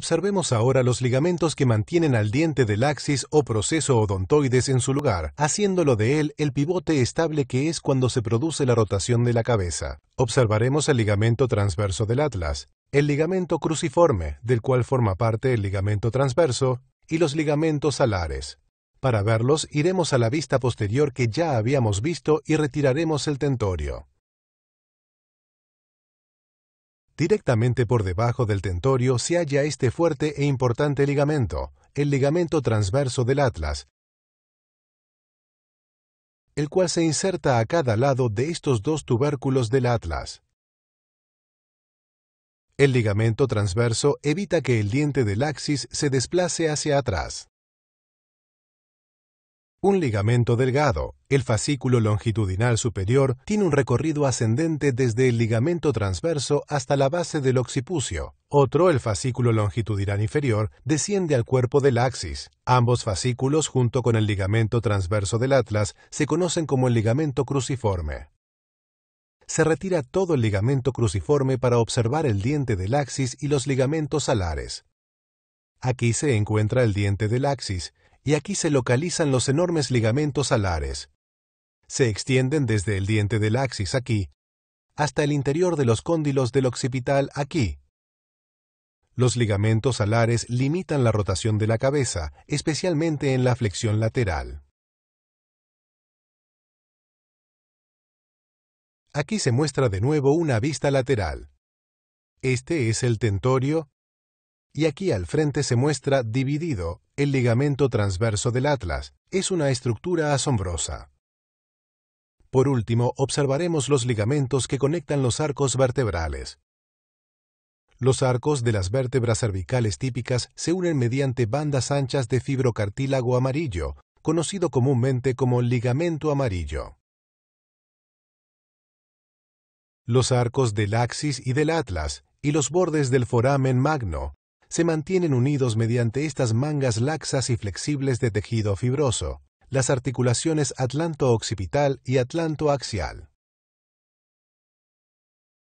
Observemos ahora los ligamentos que mantienen al diente del axis o proceso odontoides en su lugar, haciéndolo de él el pivote estable que es cuando se produce la rotación de la cabeza. Observaremos el ligamento transverso del atlas, el ligamento cruciforme, del cual forma parte el ligamento transverso, y los ligamentos alares. Para verlos iremos a la vista posterior que ya habíamos visto y retiraremos el tentorio. Directamente por debajo del tentorio se halla este fuerte e importante ligamento, el ligamento transverso del atlas, el cual se inserta a cada lado de estos dos tubérculos del atlas. El ligamento transverso evita que el diente del axis se desplace hacia atrás. Un ligamento delgado, el fascículo longitudinal superior, tiene un recorrido ascendente desde el ligamento transverso hasta la base del occipucio. Otro, el fascículo longitudinal inferior, desciende al cuerpo del axis. Ambos fascículos, junto con el ligamento transverso del atlas, se conocen como el ligamento cruciforme. Se retira todo el ligamento cruciforme para observar el diente del axis y los ligamentos alares. Aquí se encuentra el diente del axis, y aquí se localizan los enormes ligamentos alares. Se extienden desde el diente del axis aquí, hasta el interior de los cóndilos del occipital aquí. Los ligamentos alares limitan la rotación de la cabeza, especialmente en la flexión lateral. Aquí se muestra de nuevo una vista lateral. Este es el tentorio y aquí al frente se muestra dividido el ligamento transverso del atlas es una estructura asombrosa. Por último, observaremos los ligamentos que conectan los arcos vertebrales. Los arcos de las vértebras cervicales típicas se unen mediante bandas anchas de fibrocartílago amarillo, conocido comúnmente como ligamento amarillo. Los arcos del axis y del atlas y los bordes del foramen magno se mantienen unidos mediante estas mangas laxas y flexibles de tejido fibroso, las articulaciones atlanto-occipital y atlanto-axial.